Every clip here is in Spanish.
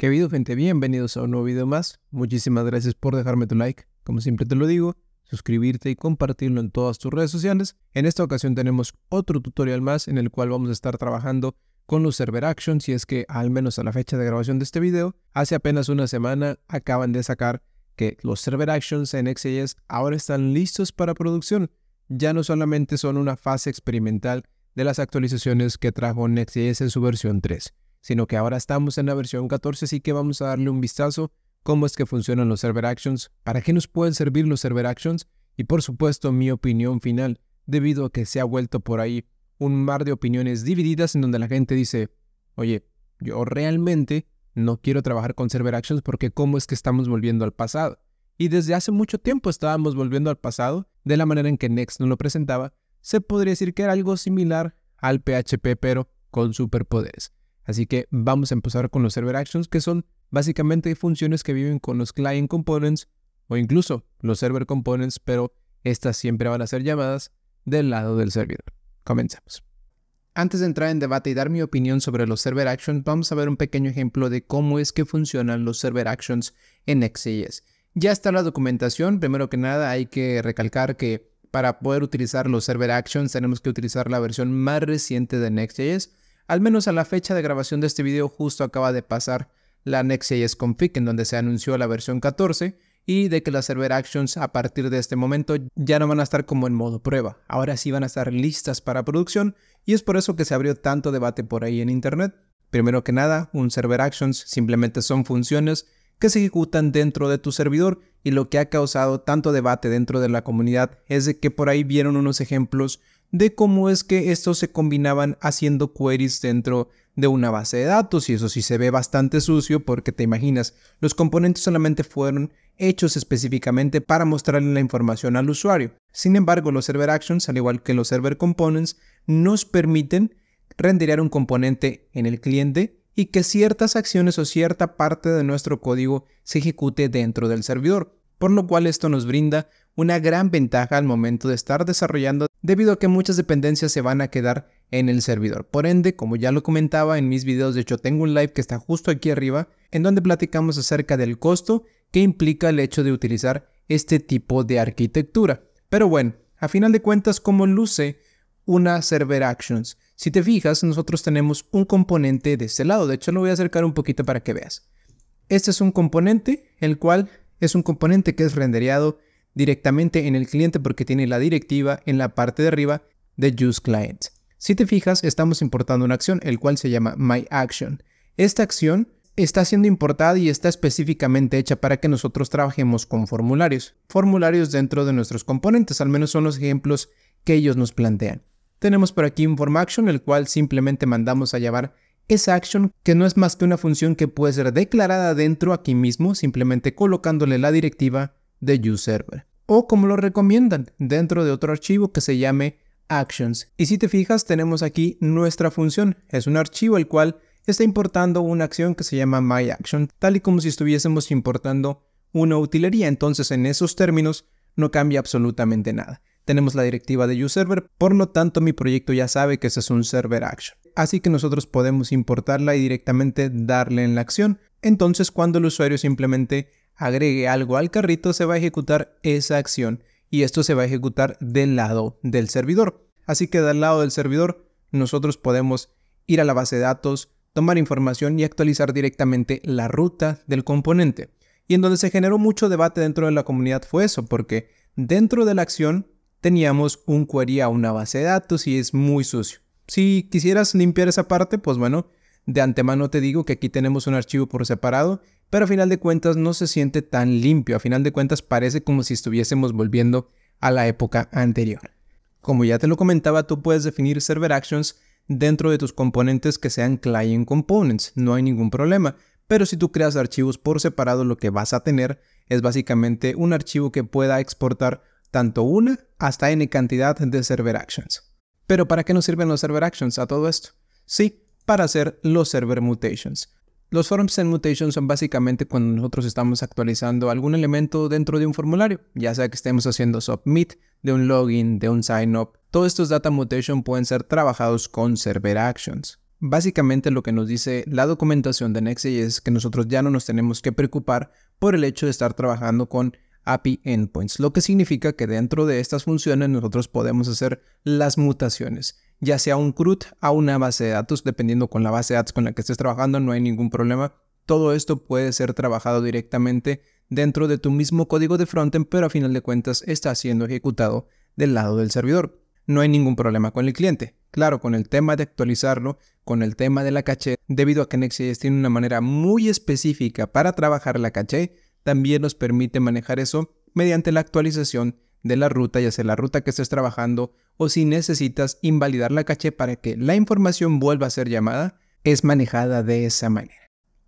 Qué video gente, bienvenidos a un nuevo video más. Muchísimas gracias por dejarme tu like, como siempre te lo digo, suscribirte y compartirlo en todas tus redes sociales. En esta ocasión tenemos otro tutorial más en el cual vamos a estar trabajando con los server actions y es que al menos a la fecha de grabación de este video, hace apenas una semana acaban de sacar que los server actions en XJS ahora están listos para producción. Ya no solamente son una fase experimental de las actualizaciones que trajo NextJS en su versión 3 sino que ahora estamos en la versión 14, así que vamos a darle un vistazo cómo es que funcionan los server actions, para qué nos pueden servir los server actions y por supuesto mi opinión final, debido a que se ha vuelto por ahí un mar de opiniones divididas en donde la gente dice, oye, yo realmente no quiero trabajar con server actions porque cómo es que estamos volviendo al pasado. Y desde hace mucho tiempo estábamos volviendo al pasado de la manera en que Next nos lo presentaba. Se podría decir que era algo similar al PHP pero con superpoderes. Así que vamos a empezar con los server actions, que son básicamente funciones que viven con los client components o incluso los server components, pero estas siempre van a ser llamadas del lado del servidor. Comenzamos. Antes de entrar en debate y dar mi opinión sobre los server actions, vamos a ver un pequeño ejemplo de cómo es que funcionan los server actions en Next.js. Ya está la documentación, primero que nada hay que recalcar que para poder utilizar los server actions tenemos que utilizar la versión más reciente de Next.js al menos a la fecha de grabación de este video justo acaba de pasar la Next.js Config en donde se anunció la versión 14 y de que las server actions a partir de este momento ya no van a estar como en modo prueba, ahora sí van a estar listas para producción y es por eso que se abrió tanto debate por ahí en internet. Primero que nada, un server actions simplemente son funciones que se ejecutan dentro de tu servidor y lo que ha causado tanto debate dentro de la comunidad es de que por ahí vieron unos ejemplos de cómo es que estos se combinaban haciendo queries dentro de una base de datos y eso sí se ve bastante sucio porque te imaginas, los componentes solamente fueron hechos específicamente para mostrarle la información al usuario. Sin embargo, los server actions, al igual que los server components, nos permiten renderear un componente en el cliente y que ciertas acciones o cierta parte de nuestro código se ejecute dentro del servidor, por lo cual esto nos brinda una gran ventaja al momento de estar desarrollando debido a que muchas dependencias se van a quedar en el servidor. Por ende, como ya lo comentaba en mis videos, de hecho tengo un live que está justo aquí arriba, en donde platicamos acerca del costo que implica el hecho de utilizar este tipo de arquitectura. Pero bueno, a final de cuentas, ¿cómo luce una server actions? Si te fijas, nosotros tenemos un componente de este lado. De hecho, lo voy a acercar un poquito para que veas. Este es un componente, el cual es un componente que es rendereado directamente en el cliente porque tiene la directiva en la parte de arriba de Use Si te fijas, estamos importando una acción, el cual se llama myAction Esta acción está siendo importada y está específicamente hecha para que nosotros trabajemos con formularios. Formularios dentro de nuestros componentes, al menos son los ejemplos que ellos nos plantean. Tenemos por aquí un form action, el cual simplemente mandamos a llevar esa action, que no es más que una función que puede ser declarada dentro aquí mismo, simplemente colocándole la directiva de uServer o como lo recomiendan dentro de otro archivo que se llame actions. Y si te fijas tenemos aquí nuestra función, es un archivo el cual está importando una acción que se llama myAction, tal y como si estuviésemos importando una utilería, entonces en esos términos no cambia absolutamente nada. Tenemos la directiva de uServer, por lo tanto mi proyecto ya sabe que ese es un server action. Así que nosotros podemos importarla y directamente darle en la acción. Entonces cuando el usuario simplemente agregue algo al carrito, se va a ejecutar esa acción y esto se va a ejecutar del lado del servidor. Así que del lado del servidor nosotros podemos ir a la base de datos, tomar información y actualizar directamente la ruta del componente. Y en donde se generó mucho debate dentro de la comunidad fue eso, porque dentro de la acción teníamos un query a una base de datos y es muy sucio. Si quisieras limpiar esa parte, pues bueno, de antemano te digo que aquí tenemos un archivo por separado pero a final de cuentas no se siente tan limpio, a final de cuentas parece como si estuviésemos volviendo a la época anterior. Como ya te lo comentaba, tú puedes definir server actions dentro de tus componentes que sean client components, no hay ningún problema, pero si tú creas archivos por separado lo que vas a tener es básicamente un archivo que pueda exportar tanto una hasta n cantidad de server actions. Pero ¿para qué nos sirven los server actions a todo esto? Sí, para hacer los server mutations. Los forms and mutations son básicamente cuando nosotros estamos actualizando algún elemento dentro de un formulario, ya sea que estemos haciendo submit, de un login, de un sign up. Todos estos data mutation pueden ser trabajados con server actions. Básicamente lo que nos dice la documentación de Next.js es que nosotros ya no nos tenemos que preocupar por el hecho de estar trabajando con API endpoints, lo que significa que dentro de estas funciones nosotros podemos hacer las mutaciones ya sea un CRUD a una base de datos, dependiendo con la base de datos con la que estés trabajando, no hay ningún problema. Todo esto puede ser trabajado directamente dentro de tu mismo código de frontend, pero a final de cuentas está siendo ejecutado del lado del servidor. No hay ningún problema con el cliente. Claro, con el tema de actualizarlo, con el tema de la caché, debido a que Next.js tiene una manera muy específica para trabajar la caché, también nos permite manejar eso mediante la actualización de la ruta, ya sea la ruta que estés trabajando o si necesitas invalidar la caché para que la información vuelva a ser llamada, es manejada de esa manera.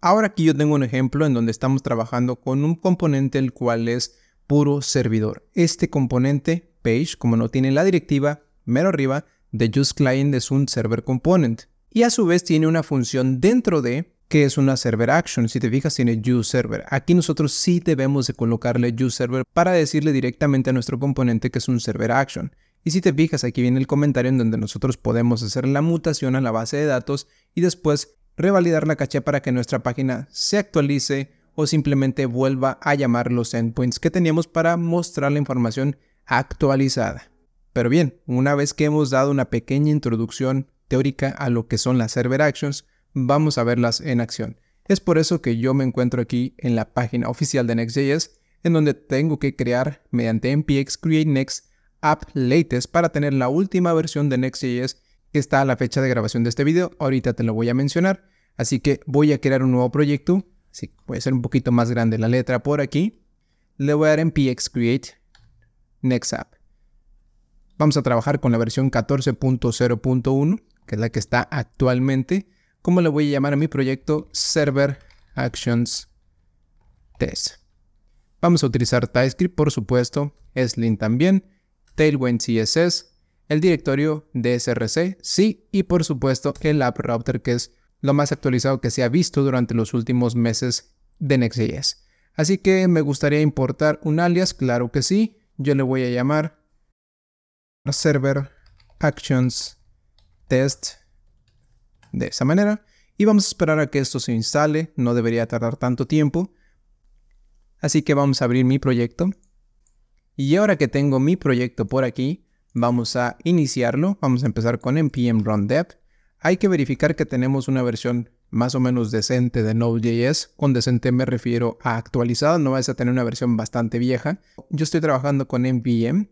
Ahora aquí yo tengo un ejemplo en donde estamos trabajando con un componente el cual es puro servidor. Este componente, page, como no tiene la directiva, mero arriba, de just client es un server component. Y a su vez tiene una función dentro de que es una server action. Si te fijas, tiene server. Aquí nosotros sí debemos de colocarle server para decirle directamente a nuestro componente que es un server action. Y si te fijas, aquí viene el comentario en donde nosotros podemos hacer la mutación a la base de datos y después revalidar la caché para que nuestra página se actualice o simplemente vuelva a llamar los endpoints que teníamos para mostrar la información actualizada. Pero bien, una vez que hemos dado una pequeña introducción teórica a lo que son las server actions, vamos a verlas en acción. Es por eso que yo me encuentro aquí en la página oficial de Next.js, en donde tengo que crear mediante npx create next app latest para tener la última versión de Next.js que está a la fecha de grabación de este video. Ahorita te lo voy a mencionar. Así que voy a crear un nuevo proyecto. Sí, voy a un poquito más grande la letra por aquí. Le voy a dar npx create next app. Vamos a trabajar con la versión 14.0.1, que es la que está actualmente. ¿Cómo le voy a llamar a mi proyecto? Server Actions Test. Vamos a utilizar TypeScript, por supuesto, Slim también, Tailwind CSS, el directorio de SRC, sí, y por supuesto el App Router, que es lo más actualizado que se ha visto durante los últimos meses de Next.js. Así que me gustaría importar un alias, claro que sí. Yo le voy a llamar server actions test de esa manera y vamos a esperar a que esto se instale, no debería tardar tanto tiempo. Así que vamos a abrir mi proyecto. Y ahora que tengo mi proyecto por aquí, vamos a iniciarlo. Vamos a empezar con npm run dev. Hay que verificar que tenemos una versión más o menos decente de Node.js. Con decente me refiero a actualizada, no vas a tener una versión bastante vieja. Yo estoy trabajando con npm,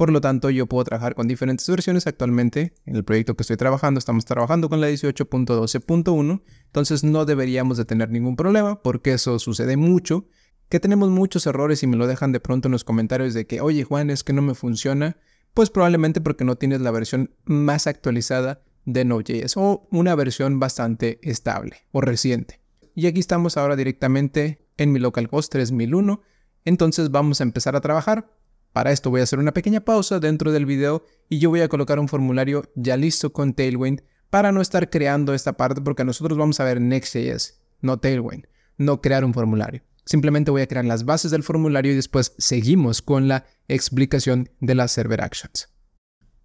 por lo tanto, yo puedo trabajar con diferentes versiones. Actualmente, en el proyecto que estoy trabajando, estamos trabajando con la 18.12.1. Entonces, no deberíamos de tener ningún problema porque eso sucede mucho. Que tenemos muchos errores y me lo dejan de pronto en los comentarios de que, oye Juan, es que no me funciona. Pues probablemente porque no tienes la versión más actualizada de Node.js o una versión bastante estable o reciente. Y aquí estamos ahora directamente en mi localhost 3001. Entonces vamos a empezar a trabajar para esto voy a hacer una pequeña pausa dentro del video y yo voy a colocar un formulario ya listo con Tailwind para no estar creando esta parte porque nosotros vamos a ver Next.js, no Tailwind, no crear un formulario. Simplemente voy a crear las bases del formulario y después seguimos con la explicación de las server actions.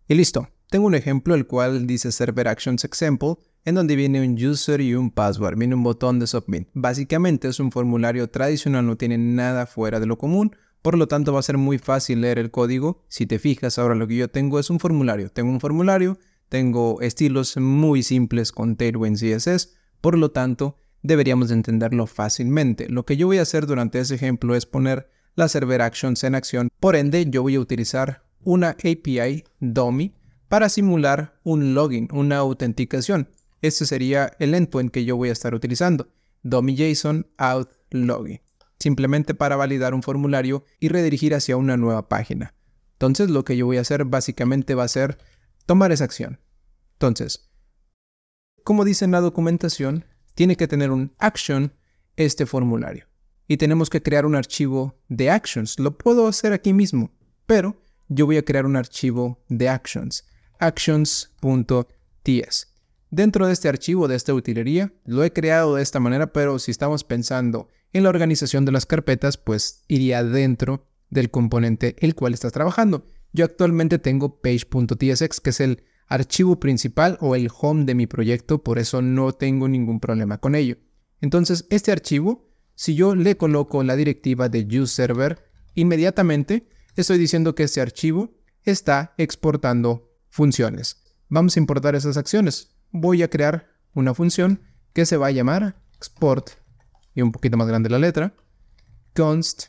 Y listo, tengo un ejemplo el cual dice server actions example en donde viene un user y un password, viene un botón de submit. Básicamente es un formulario tradicional, no tiene nada fuera de lo común, por lo tanto va a ser muy fácil leer el código. Si te fijas, ahora lo que yo tengo es un formulario. Tengo un formulario, tengo estilos muy simples con Tailwind CSS, por lo tanto deberíamos entenderlo fácilmente. Lo que yo voy a hacer durante ese ejemplo es poner la server actions en acción, por ende yo voy a utilizar una API dummy para simular un login, una autenticación. Este sería el endpoint que yo voy a estar utilizando, dummy auth login simplemente para validar un formulario y redirigir hacia una nueva página. Entonces lo que yo voy a hacer básicamente va a ser tomar esa acción. Entonces, como dice en la documentación, tiene que tener un action este formulario. Y tenemos que crear un archivo de actions. Lo puedo hacer aquí mismo, pero yo voy a crear un archivo de actions. actions.ts. Dentro de este archivo, de esta utilería, lo he creado de esta manera, pero si estamos pensando en la organización de las carpetas, pues iría dentro del componente el cual estás trabajando. Yo actualmente tengo page.tsx, que es el archivo principal o el home de mi proyecto, por eso no tengo ningún problema con ello. Entonces, este archivo, si yo le coloco la directiva de useServer, inmediatamente estoy diciendo que este archivo está exportando funciones. Vamos a importar esas acciones. Voy a crear una función que se va a llamar export y un poquito más grande la letra, const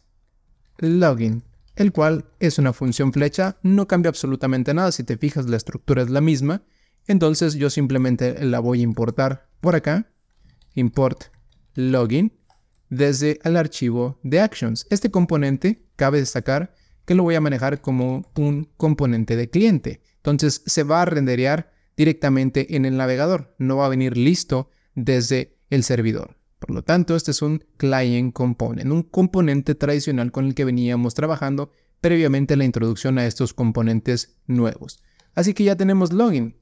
login, el cual es una función flecha, no cambia absolutamente nada, si te fijas la estructura es la misma, entonces yo simplemente la voy a importar por acá, import login, desde el archivo de actions. Este componente, cabe destacar, que lo voy a manejar como un componente de cliente. Entonces se va a renderear directamente en el navegador, no va a venir listo desde el servidor. Por lo tanto, este es un client component, un componente tradicional con el que veníamos trabajando previamente la introducción a estos componentes nuevos. Así que ya tenemos login.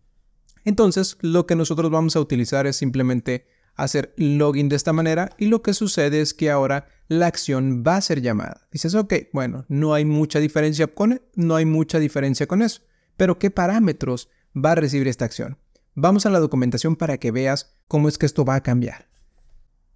Entonces, lo que nosotros vamos a utilizar es simplemente hacer login de esta manera y lo que sucede es que ahora la acción va a ser llamada. Dices, ok, bueno, no hay mucha diferencia con, no hay mucha diferencia con eso, pero ¿qué parámetros va a recibir esta acción? Vamos a la documentación para que veas cómo es que esto va a cambiar.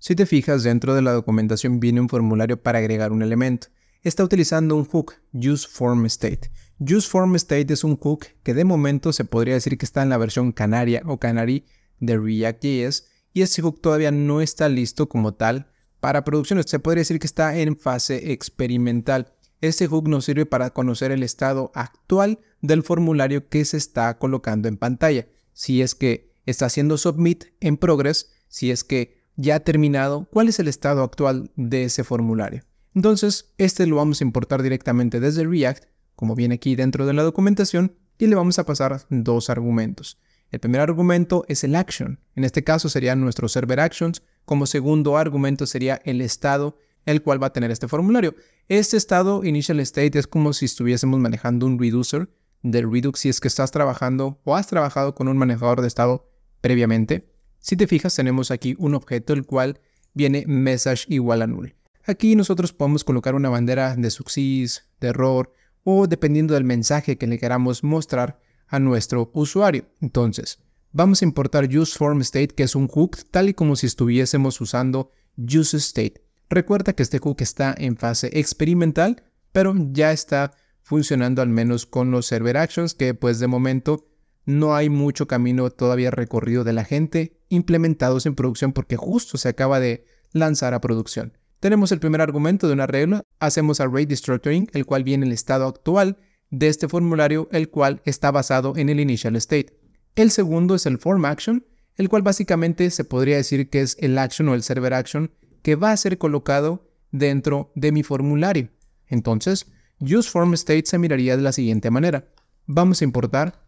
Si te fijas, dentro de la documentación viene un formulario para agregar un elemento. Está utilizando un hook, useFormState. UseFormState es un hook que de momento se podría decir que está en la versión canaria o canary de React.js y este hook todavía no está listo como tal para producciones, Se podría decir que está en fase experimental. Este hook nos sirve para conocer el estado actual del formulario que se está colocando en pantalla. Si es que está haciendo submit en progress, si es que ya terminado cuál es el estado actual de ese formulario. Entonces, este lo vamos a importar directamente desde React, como viene aquí dentro de la documentación, y le vamos a pasar dos argumentos. El primer argumento es el action. En este caso sería nuestro server actions. Como segundo argumento sería el estado el cual va a tener este formulario. Este estado initial state es como si estuviésemos manejando un reducer del Redux si es que estás trabajando o has trabajado con un manejador de estado previamente. Si te fijas, tenemos aquí un objeto el cual viene message igual a null. Aquí nosotros podemos colocar una bandera de success, de error o dependiendo del mensaje que le queramos mostrar a nuestro usuario. Entonces, vamos a importar useFormState que es un hook tal y como si estuviésemos usando useState. Recuerda que este hook está en fase experimental, pero ya está funcionando al menos con los server actions que pues de momento no hay mucho camino todavía recorrido de la gente implementados en producción porque justo se acaba de lanzar a producción. Tenemos el primer argumento de una regla, hacemos array destructuring, el cual viene el estado actual de este formulario, el cual está basado en el initial state. El segundo es el form action, el cual básicamente se podría decir que es el action o el server action que va a ser colocado dentro de mi formulario. Entonces, use form state se miraría de la siguiente manera. Vamos a importar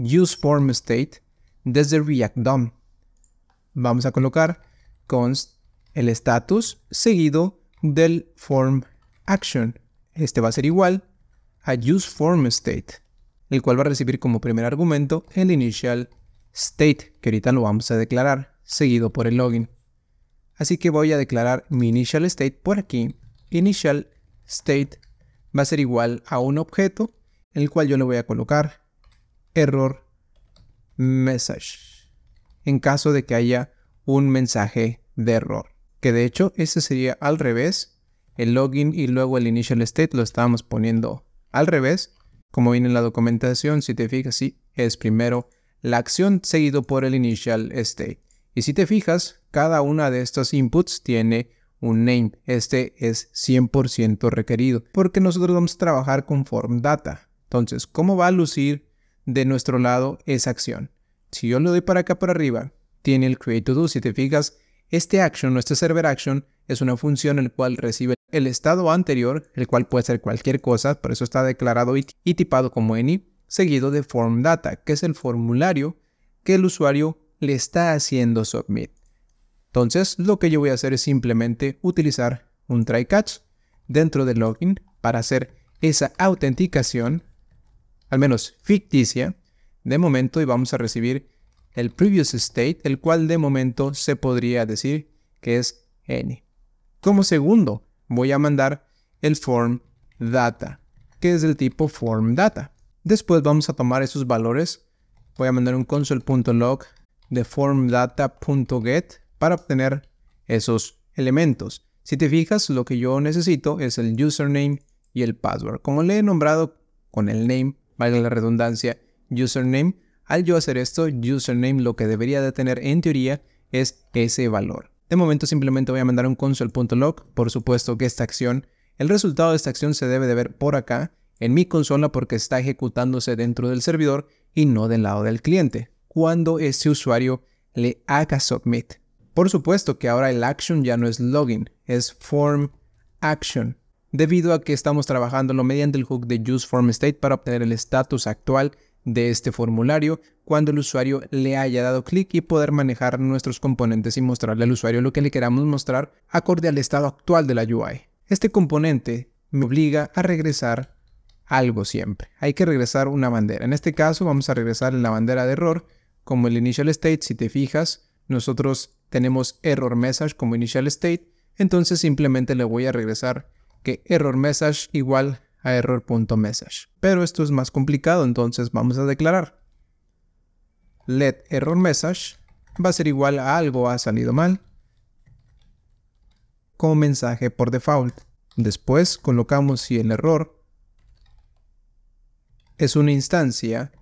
useFormState desde React DOM. Vamos a colocar const el status seguido del form action. Este va a ser igual a useFormState, el cual va a recibir como primer argumento el initial state, que ahorita lo vamos a declarar, seguido por el login. Así que voy a declarar mi initial state por aquí. Initial state va a ser igual a un objeto, el cual yo le voy a colocar error message en caso de que haya un mensaje de error. Que de hecho ese sería al revés. El login y luego el initial state lo estábamos poniendo al revés. Como viene en la documentación, si te fijas, sí, es primero la acción seguido por el initial state. Y si te fijas, cada una de estos inputs tiene un name. Este es 100% requerido porque nosotros vamos a trabajar con form data. Entonces, ¿cómo va a lucir de nuestro lado esa acción. Si yo lo doy para acá para arriba, tiene el create to do. Si te fijas, este action nuestro server action es una función en la cual recibe el estado anterior, el cual puede ser cualquier cosa, por eso está declarado y, tipado como any, seguido de form data, que es el formulario que el usuario le está haciendo submit. Entonces, lo que yo voy a hacer es simplemente utilizar un try catch dentro del login para hacer esa autenticación al menos ficticia, de momento y vamos a recibir el previous state, el cual de momento se podría decir que es n. Como segundo, voy a mandar el form data, que es del tipo form data. Después vamos a tomar esos valores. Voy a mandar un console.log de form formdata.get para obtener esos elementos. Si te fijas, lo que yo necesito es el username y el password. Como le he nombrado con el name valga la redundancia, username, al yo hacer esto, username lo que debería de tener en teoría es ese valor. De momento simplemente voy a mandar un console.log, por supuesto que esta acción, el resultado de esta acción se debe de ver por acá en mi consola porque está ejecutándose dentro del servidor y no del lado del cliente, cuando ese usuario le haga submit. Por supuesto que ahora el action ya no es login, es form action debido a que estamos trabajándolo mediante el hook de useFormState para obtener el estatus actual de este formulario cuando el usuario le haya dado clic y poder manejar nuestros componentes y mostrarle al usuario lo que le queramos mostrar acorde al estado actual de la UI. Este componente me obliga a regresar algo siempre. Hay que regresar una bandera. En este caso vamos a regresar en la bandera de error como el initial state. Si te fijas, nosotros tenemos error message como initial state. Entonces simplemente le voy a regresar que error message igual a error.message. Pero esto es más complicado, entonces vamos a declarar. Let error message va a ser igual a algo ha salido mal como mensaje por default. Después colocamos si el error es una instancia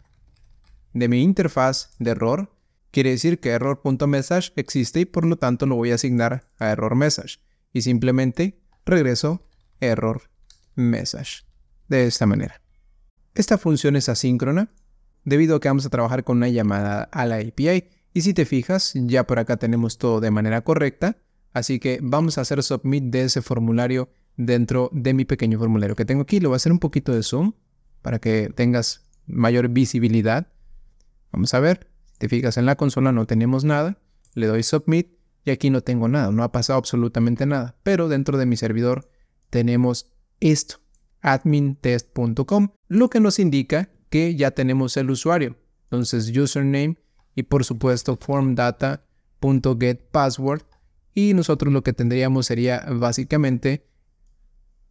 de mi interfaz de error, quiere decir que error.message existe y por lo tanto lo voy a asignar a error message. Y simplemente regreso error message. De esta manera. Esta función es asíncrona debido a que vamos a trabajar con una llamada a la API y si te fijas ya por acá tenemos todo de manera correcta así que vamos a hacer submit de ese formulario dentro de mi pequeño formulario que tengo aquí. Lo voy a hacer un poquito de zoom para que tengas mayor visibilidad. Vamos a ver, te fijas en la consola no tenemos nada, le doy submit y aquí no tengo nada, no ha pasado absolutamente nada, pero dentro de mi servidor tenemos esto, admintest.com, lo que nos indica que ya tenemos el usuario. Entonces, username y por supuesto formdata.getPassword. Y nosotros lo que tendríamos sería básicamente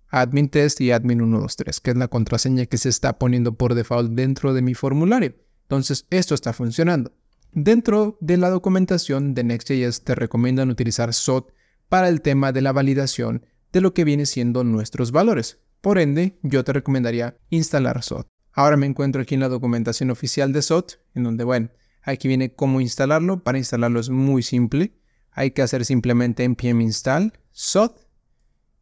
admin test y admin 123, que es la contraseña que se está poniendo por default dentro de mi formulario. Entonces, esto está funcionando. Dentro de la documentación de Next.js te recomiendan utilizar SOT para el tema de la validación de lo que viene siendo nuestros valores. Por ende, yo te recomendaría instalar SOT. Ahora me encuentro aquí en la documentación oficial de SOT, en donde, bueno, aquí viene cómo instalarlo. Para instalarlo es muy simple. Hay que hacer simplemente npm install SOT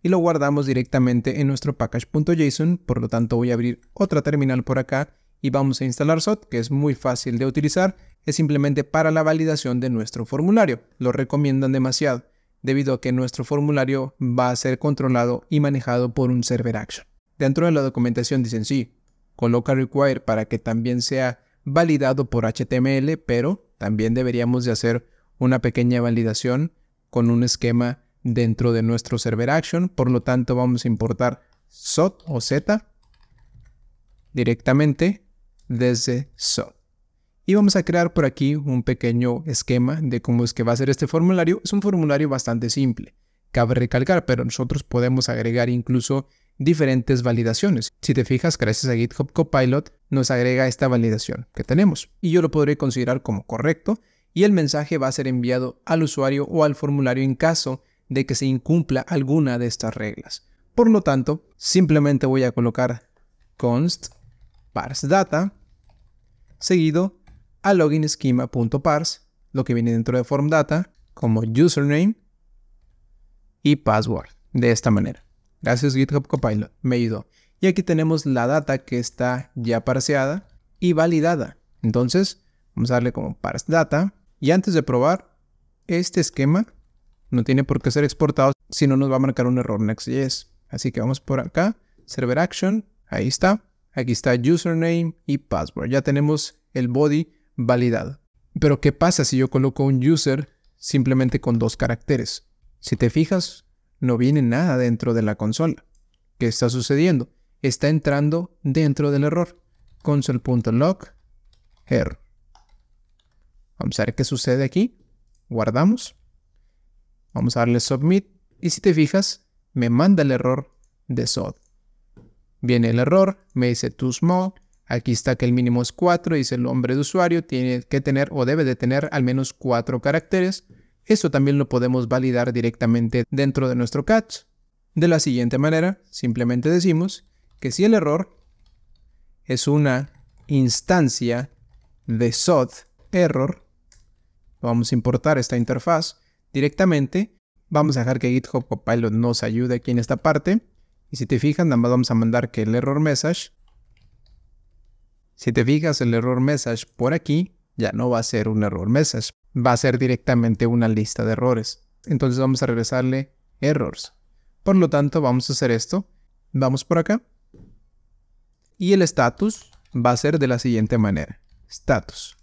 y lo guardamos directamente en nuestro package.json. Por lo tanto, voy a abrir otra terminal por acá y vamos a instalar SOT, que es muy fácil de utilizar. Es simplemente para la validación de nuestro formulario. Lo recomiendan demasiado debido a que nuestro formulario va a ser controlado y manejado por un server action. Dentro de la documentación dicen sí, coloca require para que también sea validado por HTML, pero también deberíamos de hacer una pequeña validación con un esquema dentro de nuestro server action, por lo tanto vamos a importar SOT o Z directamente desde SOT. Y vamos a crear por aquí un pequeño esquema de cómo es que va a ser este formulario. Es un formulario bastante simple, cabe recalcar, pero nosotros podemos agregar incluso diferentes validaciones. Si te fijas, gracias a GitHub Copilot nos agrega esta validación que tenemos. Y yo lo podré considerar como correcto y el mensaje va a ser enviado al usuario o al formulario en caso de que se incumpla alguna de estas reglas. Por lo tanto, simplemente voy a colocar const parseData, data seguido a loginschema.parse, lo que viene dentro de form data, como username y password, de esta manera. Gracias GitHub Copilot, me ayudó. Y aquí tenemos la data que está ya parseada y validada. Entonces, vamos a darle como parse data. Y antes de probar, este esquema no tiene por qué ser exportado, si no nos va a marcar un error Next.js. Así que vamos por acá, server action, ahí está. Aquí está username y password. Ya tenemos el body validado. Pero ¿qué pasa si yo coloco un user simplemente con dos caracteres? Si te fijas, no viene nada dentro de la consola. ¿Qué está sucediendo? Está entrando dentro del error. console.log error. Vamos a ver qué sucede aquí. Guardamos. Vamos a darle submit. Y si te fijas, me manda el error de SOD. Viene el error, me dice too small, Aquí está que el mínimo es 4, dice el nombre de usuario, tiene que tener o debe de tener al menos 4 caracteres. Esto también lo podemos validar directamente dentro de nuestro catch. De la siguiente manera, simplemente decimos que si el error es una instancia de SOD error, vamos a importar esta interfaz directamente, vamos a dejar que GitHub Copilot nos ayude aquí en esta parte, y si te fijas, nada más vamos a mandar que el error message si te fijas, el error message por aquí ya no va a ser un error message, va a ser directamente una lista de errores. Entonces vamos a regresarle errors. Por lo tanto, vamos a hacer esto. Vamos por acá. Y el status va a ser de la siguiente manera. Status.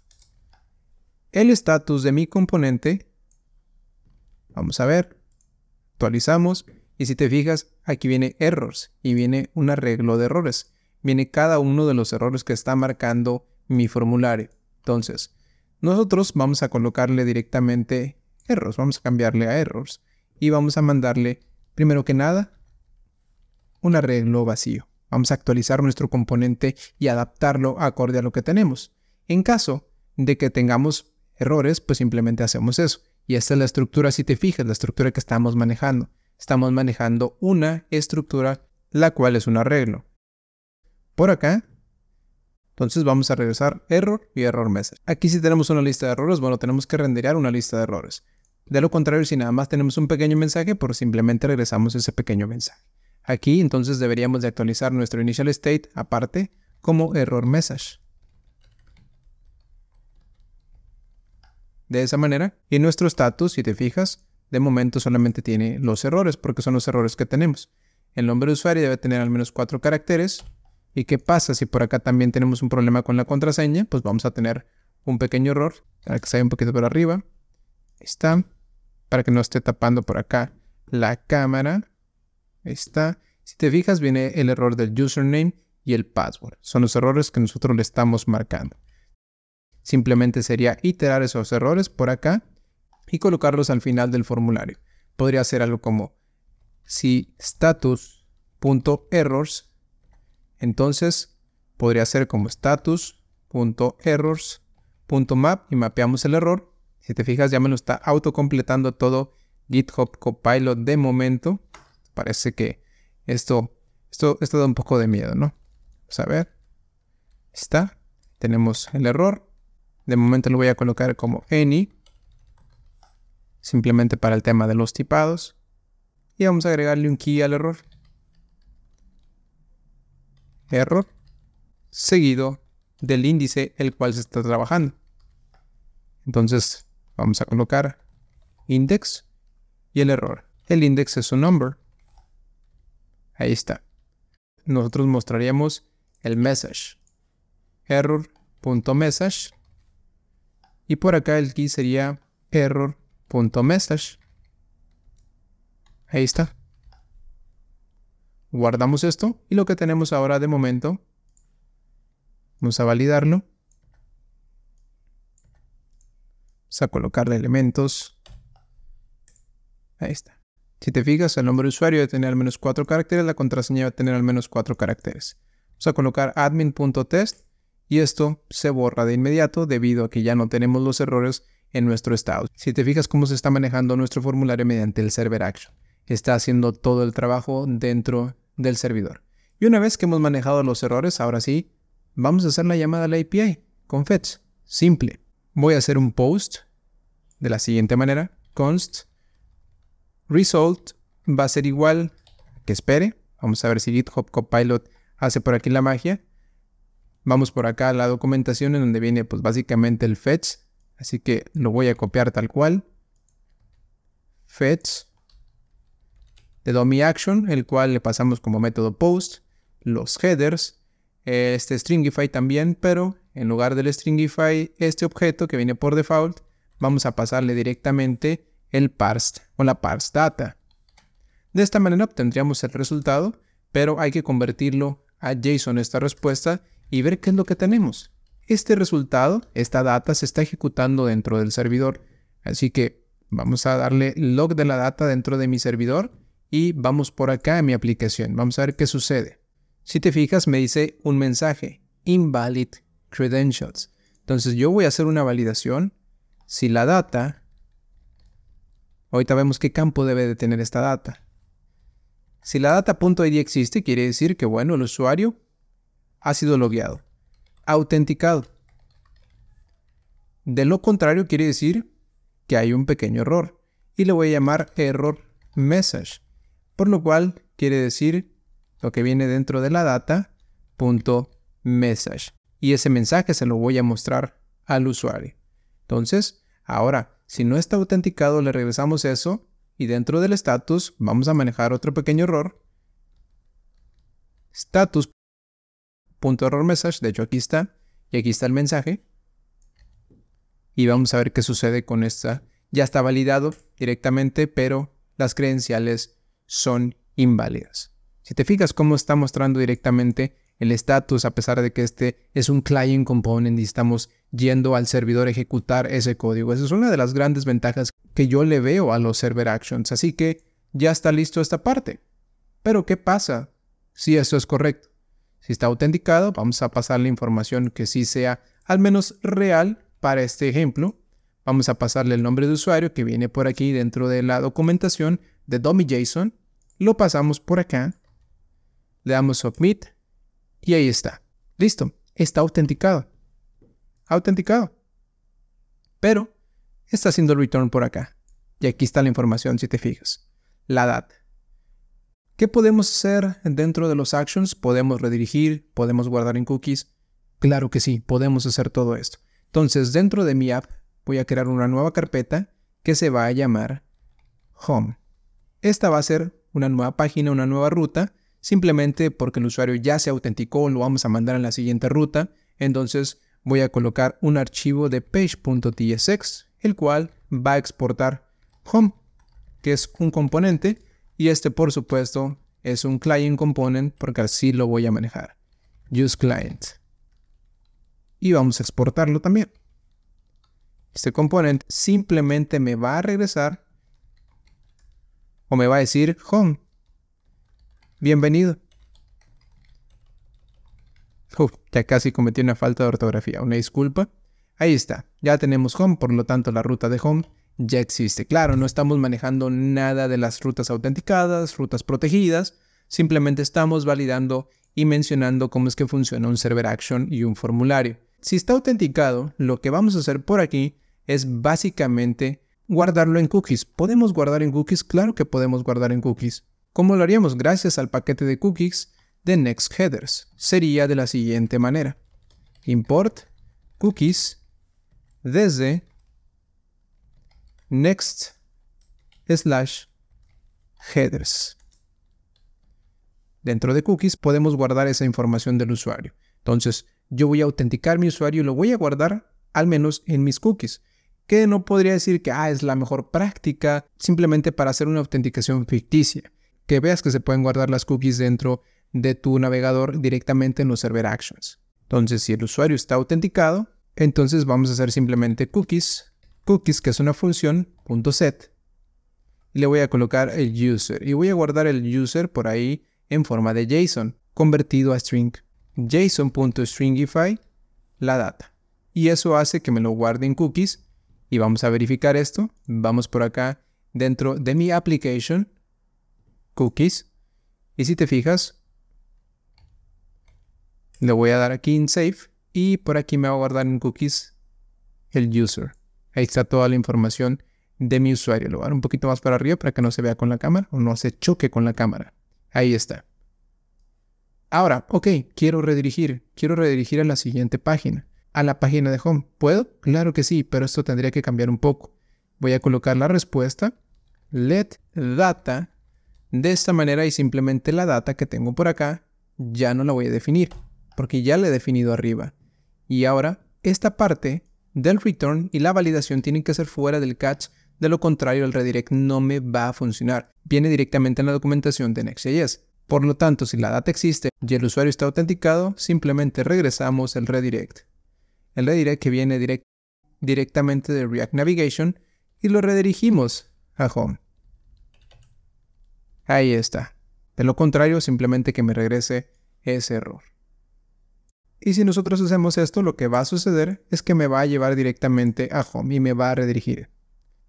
El status de mi componente, vamos a ver, actualizamos y si te fijas, aquí viene errors y viene un arreglo de errores viene cada uno de los errores que está marcando mi formulario. Entonces, nosotros vamos a colocarle directamente errors, vamos a cambiarle a errors y vamos a mandarle, primero que nada, un arreglo vacío. Vamos a actualizar nuestro componente y adaptarlo acorde a lo que tenemos. En caso de que tengamos errores, pues simplemente hacemos eso. Y esta es la estructura, si te fijas, la estructura que estamos manejando. Estamos manejando una estructura, la cual es un arreglo por acá. Entonces vamos a regresar error y error message. Aquí si tenemos una lista de errores, bueno, tenemos que renderear una lista de errores. De lo contrario, si nada más tenemos un pequeño mensaje, pues simplemente regresamos ese pequeño mensaje. Aquí entonces deberíamos de actualizar nuestro initial state aparte como error message. De esa manera, y nuestro status, si te fijas, de momento solamente tiene los errores, porque son los errores que tenemos. El nombre de usuario debe tener al menos cuatro caracteres, ¿Y qué pasa si por acá también tenemos un problema con la contraseña? Pues vamos a tener un pequeño error. Para que salga un poquito por arriba. está. Para que no esté tapando por acá la cámara. está. Si te fijas, viene el error del username y el password. Son los errores que nosotros le estamos marcando. Simplemente sería iterar esos errores por acá y colocarlos al final del formulario. Podría ser algo como si status.errors entonces, podría ser como status.errors.map y mapeamos el error. Si te fijas, ya me lo está autocompletando todo GitHub Copilot de momento. Parece que esto, esto, esto da un poco de miedo, ¿no? Vamos a ver. Está. Tenemos el error. De momento lo voy a colocar como any. Simplemente para el tema de los tipados. Y vamos a agregarle un key al error error seguido del índice el cual se está trabajando. Entonces vamos a colocar index y el error. El index es un number. Ahí está. Nosotros mostraríamos el message. Error.message. Y por acá el key sería error.message. Ahí está. Guardamos esto y lo que tenemos ahora de momento, vamos a validarlo. Vamos a colocarle elementos. Ahí está. Si te fijas, el nombre de usuario debe tener al menos cuatro caracteres, la contraseña debe tener al menos cuatro caracteres. Vamos a colocar admin.test y esto se borra de inmediato debido a que ya no tenemos los errores en nuestro estado. Si te fijas cómo se está manejando nuestro formulario mediante el server action, está haciendo todo el trabajo dentro del servidor. Y una vez que hemos manejado los errores, ahora sí, vamos a hacer la llamada a la API con fetch. Simple. Voy a hacer un post de la siguiente manera. Const result va a ser igual que espere. Vamos a ver si GitHub Copilot hace por aquí la magia. Vamos por acá a la documentación en donde viene pues básicamente el fetch. Así que lo voy a copiar tal cual. Fetch de dummy action, el cual le pasamos como método post, los headers, este stringify también, pero en lugar del stringify, este objeto que viene por default, vamos a pasarle directamente el parse o la parse data. De esta manera obtendríamos el resultado, pero hay que convertirlo a JSON esta respuesta y ver qué es lo que tenemos. Este resultado, esta data, se está ejecutando dentro del servidor. Así que vamos a darle log de la data dentro de mi servidor y vamos por acá en mi aplicación. Vamos a ver qué sucede. Si te fijas, me dice un mensaje, invalid credentials. Entonces yo voy a hacer una validación. Si la data, ahorita vemos qué campo debe de tener esta data. Si la data.id existe, quiere decir que, bueno, el usuario ha sido logueado, autenticado. De lo contrario, quiere decir que hay un pequeño error. Y le voy a llamar error message por lo cual quiere decir lo que viene dentro de la data message y ese mensaje se lo voy a mostrar al usuario. Entonces, ahora, si no está autenticado, le regresamos eso y dentro del status vamos a manejar otro pequeño error. Status message, de hecho aquí está y aquí está el mensaje. Y vamos a ver qué sucede con esta. Ya está validado directamente, pero las credenciales son inválidas. Si te fijas cómo está mostrando directamente el estatus a pesar de que este es un client component y estamos yendo al servidor a ejecutar ese código. Esa es una de las grandes ventajas que yo le veo a los server actions. Así que ya está listo esta parte. Pero ¿qué pasa si eso es correcto? Si está autenticado, vamos a pasar la información que sí sea al menos real para este ejemplo Vamos a pasarle el nombre de usuario que viene por aquí dentro de la documentación de Dummy JSON. Lo pasamos por acá. Le damos Submit. Y ahí está. Listo. Está autenticado. Autenticado. Pero está haciendo el return por acá. Y aquí está la información si te fijas. La edad. ¿Qué podemos hacer dentro de los actions? ¿Podemos redirigir? ¿Podemos guardar en cookies? Claro que sí, podemos hacer todo esto. Entonces, dentro de mi app voy a crear una nueva carpeta que se va a llamar Home. Esta va a ser una nueva página, una nueva ruta, simplemente porque el usuario ya se autenticó, lo vamos a mandar en la siguiente ruta, entonces voy a colocar un archivo de page.tsx, el cual va a exportar home, que es un componente, y este por supuesto es un client component porque así lo voy a manejar. Use client. Y vamos a exportarlo también este componente simplemente me va a regresar o me va a decir home. Bienvenido. ya casi cometí una falta de ortografía, una disculpa. Ahí está, ya tenemos home, por lo tanto la ruta de home ya existe. Claro, no estamos manejando nada de las rutas autenticadas, rutas protegidas, simplemente estamos validando y mencionando cómo es que funciona un server action y un formulario. Si está autenticado, lo que vamos a hacer por aquí es básicamente guardarlo en cookies. ¿Podemos guardar en cookies? Claro que podemos guardar en cookies. ¿Cómo lo haríamos? Gracias al paquete de cookies de Next Headers. Sería de la siguiente manera. Import cookies desde next slash headers. Dentro de cookies podemos guardar esa información del usuario. Entonces, yo voy a autenticar mi usuario y lo voy a guardar al menos en mis cookies que no podría decir que ah, es la mejor práctica simplemente para hacer una autenticación ficticia, que veas que se pueden guardar las cookies dentro de tu navegador directamente en los server actions. Entonces, si el usuario está autenticado, entonces vamos a hacer simplemente cookies, cookies que es una función .set, le voy a colocar el user, y voy a guardar el user por ahí en forma de JSON, convertido a string, json.stringify la data. Y eso hace que me lo guarde en cookies y vamos a verificar esto. Vamos por acá dentro de mi application, cookies, y si te fijas, le voy a dar aquí en save y por aquí me va a guardar en cookies el user. Ahí está toda la información de mi usuario. Lo voy a dar un poquito más para arriba para que no se vea con la cámara o no se choque con la cámara. Ahí está. Ahora, ok, quiero redirigir. Quiero redirigir a la siguiente página a la página de home. ¿Puedo? Claro que sí, pero esto tendría que cambiar un poco. Voy a colocar la respuesta let data de esta manera y simplemente la data que tengo por acá ya no la voy a definir porque ya la he definido arriba. Y ahora esta parte del return y la validación tienen que ser fuera del catch, de lo contrario el redirect no me va a funcionar. Viene directamente en la documentación de Next.js. Por lo tanto, si la data existe y el usuario está autenticado, simplemente regresamos el redirect el diré que viene directamente de React Navigation y lo redirigimos a Home. Ahí está. De lo contrario, simplemente que me regrese ese error. Y si nosotros hacemos esto, lo que va a suceder es que me va a llevar directamente a Home y me va a redirigir.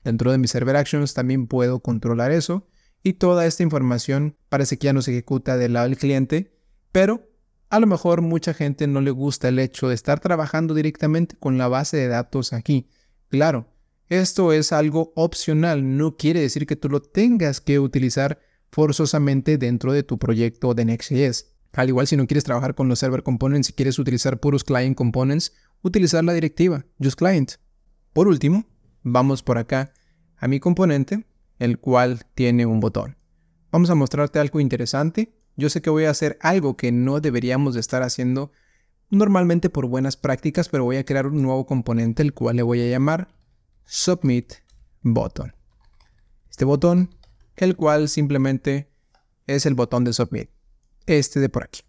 Dentro de mi Server Actions también puedo controlar eso y toda esta información parece que ya no se ejecuta del lado del cliente, pero a lo mejor mucha gente no le gusta el hecho de estar trabajando directamente con la base de datos aquí. Claro, esto es algo opcional, no quiere decir que tú lo tengas que utilizar forzosamente dentro de tu proyecto de Next.js. Al igual si no quieres trabajar con los server components, y quieres utilizar puros client components, utilizar la directiva just client. Por último, vamos por acá a mi componente, el cual tiene un botón. Vamos a mostrarte algo interesante yo sé que voy a hacer algo que no deberíamos de estar haciendo normalmente por buenas prácticas, pero voy a crear un nuevo componente el cual le voy a llamar Submit Button. Este botón, el cual simplemente es el botón de Submit. Este de por aquí.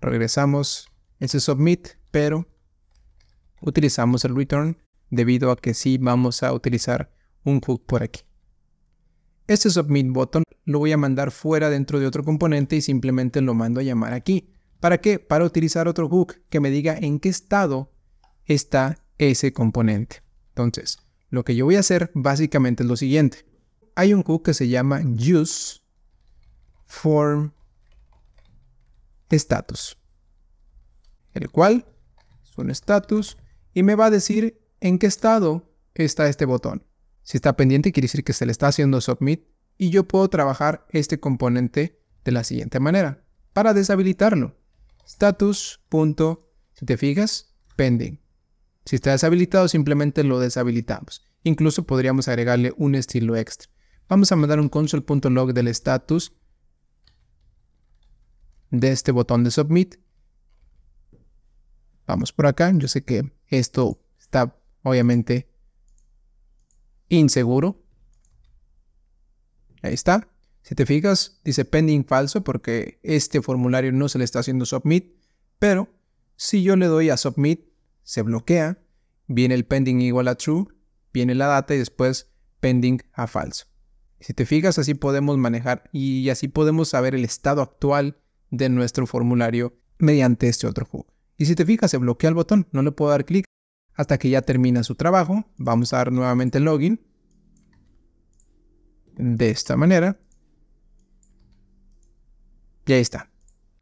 Regresamos ese Submit, pero utilizamos el Return debido a que sí vamos a utilizar un hook por aquí. Este submit button lo voy a mandar fuera dentro de otro componente y simplemente lo mando a llamar aquí. ¿Para qué? Para utilizar otro hook que me diga en qué estado está ese componente. Entonces, lo que yo voy a hacer básicamente es lo siguiente. Hay un hook que se llama use form status, el cual es un status y me va a decir en qué estado está este botón. Si está pendiente, quiere decir que se le está haciendo submit y yo puedo trabajar este componente de la siguiente manera. Para deshabilitarlo, status. Si te fijas, pending. Si está deshabilitado, simplemente lo deshabilitamos. Incluso podríamos agregarle un estilo extra. Vamos a mandar un console.log del status de este botón de submit. Vamos por acá. Yo sé que esto está obviamente inseguro. Ahí está. Si te fijas, dice pending falso porque este formulario no se le está haciendo submit, pero si yo le doy a submit, se bloquea, viene el pending igual a true, viene la data y después pending a falso. Si te fijas, así podemos manejar y así podemos saber el estado actual de nuestro formulario mediante este otro juego. Y si te fijas, se bloquea el botón, no le puedo dar clic hasta que ya termina su trabajo. Vamos a dar nuevamente el login. De esta manera. Ya está.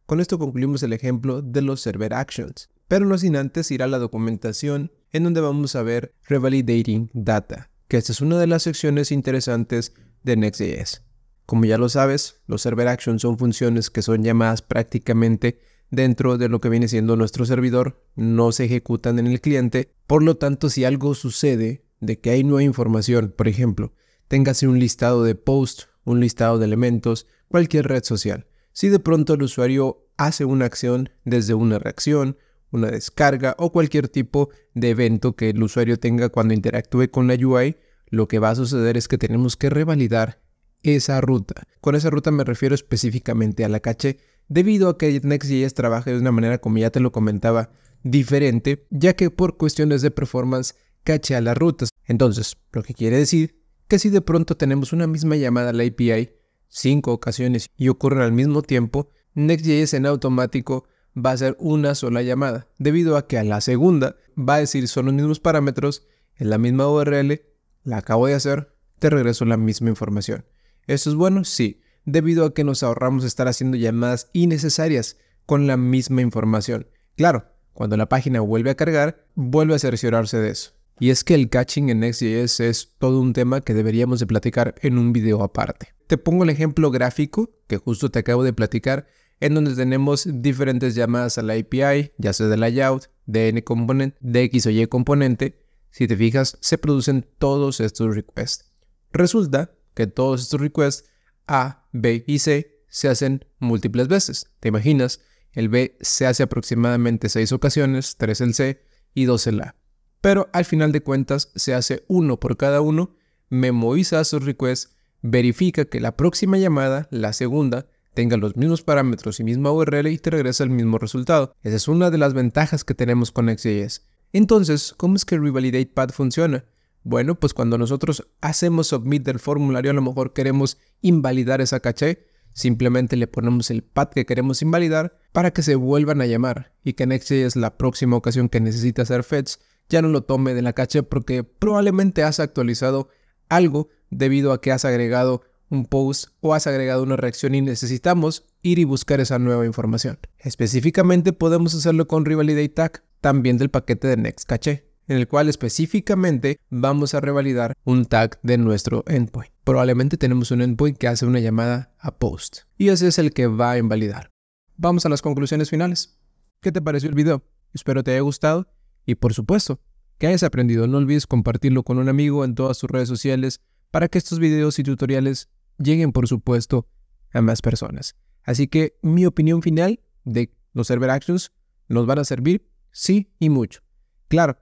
Con esto concluimos el ejemplo de los server actions, pero no sin antes ir a la documentación en donde vamos a ver Revalidating Data, que esta es una de las secciones interesantes de Next.js. Como ya lo sabes, los server actions son funciones que son llamadas prácticamente dentro de lo que viene siendo nuestro servidor, no se ejecutan en el cliente. Por lo tanto, si algo sucede de que hay nueva información, por ejemplo, téngase un listado de posts, un listado de elementos, cualquier red social. Si de pronto el usuario hace una acción desde una reacción, una descarga o cualquier tipo de evento que el usuario tenga cuando interactúe con la UI, lo que va a suceder es que tenemos que revalidar esa ruta. Con esa ruta me refiero específicamente a la caché debido a que Next.js trabaja de una manera, como ya te lo comentaba, diferente, ya que por cuestiones de performance cachea las rutas. Entonces, lo que quiere decir que si de pronto tenemos una misma llamada a la API, cinco ocasiones y ocurren al mismo tiempo, Next.js en automático va a ser una sola llamada, debido a que a la segunda va a decir son los mismos parámetros, en la misma URL, la acabo de hacer, te regreso la misma información. Eso es bueno? Sí debido a que nos ahorramos estar haciendo llamadas innecesarias con la misma información. Claro, cuando la página vuelve a cargar, vuelve a cerciorarse de eso. Y es que el caching en Next.js es todo un tema que deberíamos de platicar en un video aparte. Te pongo el ejemplo gráfico que justo te acabo de platicar, en donde tenemos diferentes llamadas a la API, ya sea de layout, de N component, de X o Y componente. Si te fijas, se producen todos estos requests. Resulta que todos estos requests A B y C se hacen múltiples veces. ¿Te imaginas? El B se hace aproximadamente 6 ocasiones, 3 el C y 2 en A. Pero al final de cuentas se hace uno por cada uno, memoriza sus requests, verifica que la próxima llamada, la segunda, tenga los mismos parámetros y misma URL y te regresa el mismo resultado. Esa es una de las ventajas que tenemos con XJS. Entonces, ¿cómo es que Revalidate funciona? Bueno, pues cuando nosotros hacemos submit del formulario, a lo mejor queremos invalidar esa caché, simplemente le ponemos el pad que queremos invalidar para que se vuelvan a llamar y que es la próxima ocasión que necesite hacer fetch ya no lo tome de la caché porque probablemente has actualizado algo debido a que has agregado un post o has agregado una reacción y necesitamos ir y buscar esa nueva información. Específicamente podemos hacerlo con Revalidate Tag, también del paquete de Next Cache en el cual específicamente vamos a revalidar un tag de nuestro endpoint. Probablemente tenemos un endpoint que hace una llamada a post y ese es el que va a invalidar. Vamos a las conclusiones finales. ¿Qué te pareció el video? Espero te haya gustado y por supuesto que hayas aprendido. No olvides compartirlo con un amigo en todas sus redes sociales para que estos videos y tutoriales lleguen por supuesto a más personas. Así que mi opinión final de los server actions nos van a servir sí y mucho. Claro,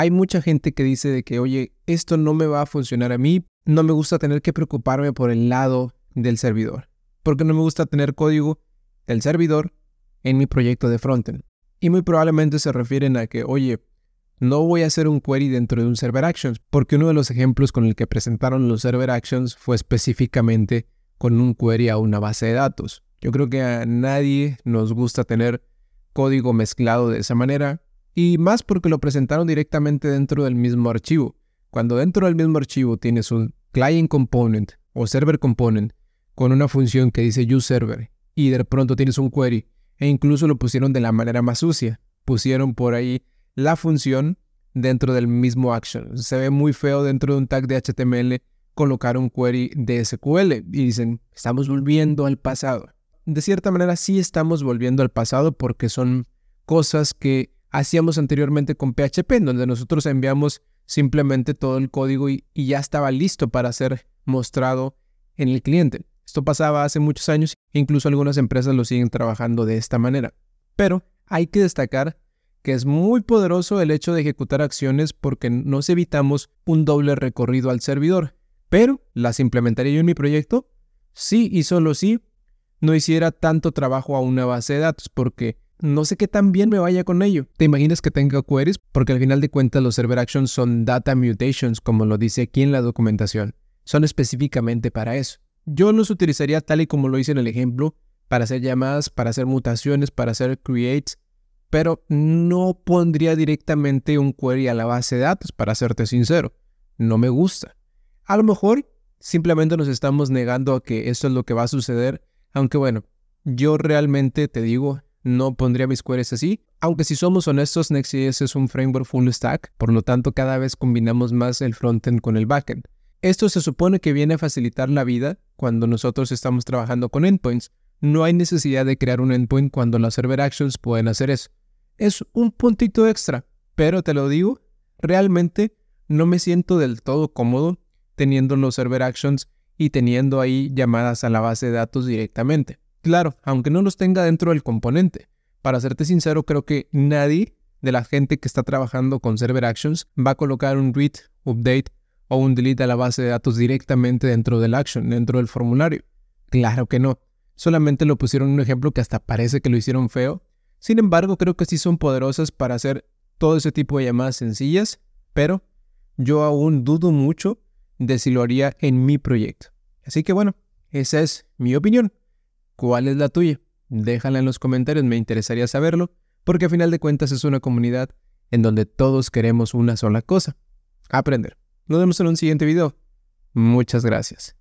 hay mucha gente que dice de que, oye, esto no me va a funcionar a mí, no me gusta tener que preocuparme por el lado del servidor, porque no me gusta tener código del servidor en mi proyecto de frontend. Y muy probablemente se refieren a que, oye, no voy a hacer un query dentro de un server actions, porque uno de los ejemplos con el que presentaron los server actions fue específicamente con un query a una base de datos. Yo creo que a nadie nos gusta tener código mezclado de esa manera, y más porque lo presentaron directamente dentro del mismo archivo. Cuando dentro del mismo archivo tienes un client component o server component con una función que dice server y de pronto tienes un query e incluso lo pusieron de la manera más sucia. Pusieron por ahí la función dentro del mismo action. Se ve muy feo dentro de un tag de HTML colocar un query de SQL y dicen, estamos volviendo al pasado. De cierta manera sí estamos volviendo al pasado porque son cosas que hacíamos anteriormente con PHP, en donde nosotros enviamos simplemente todo el código y, ya estaba listo para ser mostrado en el cliente. Esto pasaba hace muchos años e incluso algunas empresas lo siguen trabajando de esta manera. Pero hay que destacar que es muy poderoso el hecho de ejecutar acciones porque nos evitamos un doble recorrido al servidor. Pero las implementaría yo en mi proyecto sí y solo sí no hiciera tanto trabajo a una base de datos porque no sé qué tan bien me vaya con ello. ¿Te imaginas que tenga queries? Porque al final de cuentas los server actions son data mutations, como lo dice aquí en la documentación. Son específicamente para eso. Yo los utilizaría tal y como lo hice en el ejemplo, para hacer llamadas, para hacer mutaciones, para hacer creates, pero no pondría directamente un query a la base de datos, para serte sincero. No me gusta. A lo mejor simplemente nos estamos negando a que esto es lo que va a suceder, aunque bueno, yo realmente te digo, no pondría mis queries así. Aunque si somos honestos, Next.js es un framework full stack, por lo tanto cada vez combinamos más el frontend con el backend. Esto se supone que viene a facilitar la vida cuando nosotros estamos trabajando con endpoints. No hay necesidad de crear un endpoint cuando las server actions pueden hacer eso. Es un puntito extra, pero te lo digo, realmente no me siento del todo cómodo teniendo los server actions y teniendo ahí llamadas a la base de datos directamente. Claro, aunque no los tenga dentro del componente. Para serte sincero, creo que nadie de la gente que está trabajando con Server Actions va a colocar un read, update o un delete a la base de datos directamente dentro del action, dentro del formulario. Claro que no. Solamente lo pusieron en un ejemplo que hasta parece que lo hicieron feo. Sin embargo, creo que sí son poderosas para hacer todo ese tipo de llamadas sencillas, pero yo aún dudo mucho de si lo haría en mi proyecto. Así que bueno, esa es mi opinión. ¿Cuál es la tuya? Déjala en los comentarios, me interesaría saberlo, porque a final de cuentas es una comunidad en donde todos queremos una sola cosa, aprender. Nos vemos en un siguiente video. Muchas gracias.